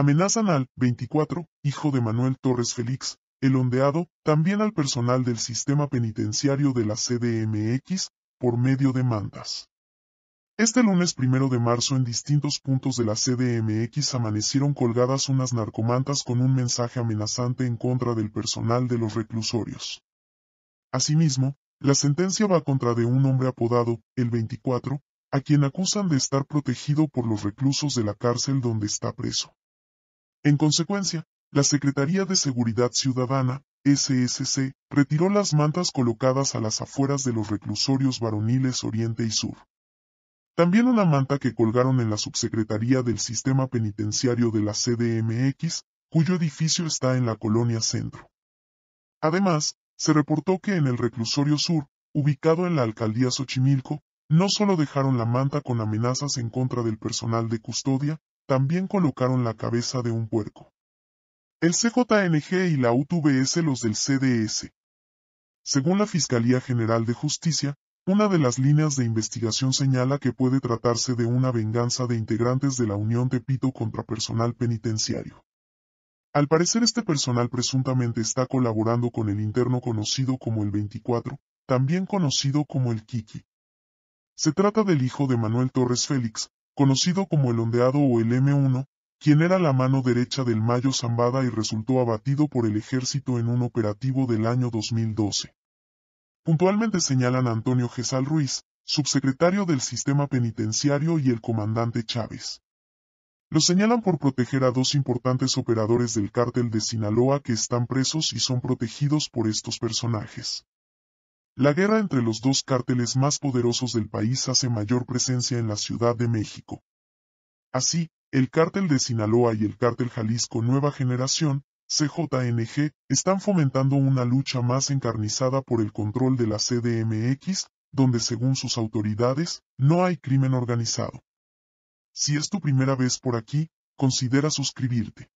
Amenazan al 24, hijo de Manuel Torres Félix, el ondeado, también al personal del sistema penitenciario de la CDMX, por medio de mantas. Este lunes primero de marzo en distintos puntos de la CDMX amanecieron colgadas unas narcomantas con un mensaje amenazante en contra del personal de los reclusorios. Asimismo, la sentencia va contra de un hombre apodado, el 24, a quien acusan de estar protegido por los reclusos de la cárcel donde está preso. En consecuencia, la Secretaría de Seguridad Ciudadana, SSC, retiró las mantas colocadas a las afueras de los reclusorios varoniles Oriente y Sur. También una manta que colgaron en la subsecretaría del Sistema Penitenciario de la CDMX, cuyo edificio está en la colonia Centro. Además, se reportó que en el reclusorio sur, ubicado en la alcaldía Xochimilco, no solo dejaron la manta con amenazas en contra del personal de custodia, también colocaron la cabeza de un puerco. El CJNG y la UTVS los del CDS. Según la Fiscalía General de Justicia, una de las líneas de investigación señala que puede tratarse de una venganza de integrantes de la Unión Tepito contra personal penitenciario. Al parecer este personal presuntamente está colaborando con el interno conocido como el 24, también conocido como el Kiki. Se trata del hijo de Manuel Torres Félix, conocido como el Ondeado o el M1, quien era la mano derecha del Mayo Zambada y resultó abatido por el ejército en un operativo del año 2012. Puntualmente señalan Antonio Gesal Ruiz, subsecretario del Sistema Penitenciario y el comandante Chávez. Lo señalan por proteger a dos importantes operadores del cártel de Sinaloa que están presos y son protegidos por estos personajes. La guerra entre los dos cárteles más poderosos del país hace mayor presencia en la Ciudad de México. Así, el cártel de Sinaloa y el cártel Jalisco Nueva Generación, CJNG, están fomentando una lucha más encarnizada por el control de la CDMX, donde según sus autoridades, no hay crimen organizado. Si es tu primera vez por aquí, considera suscribirte.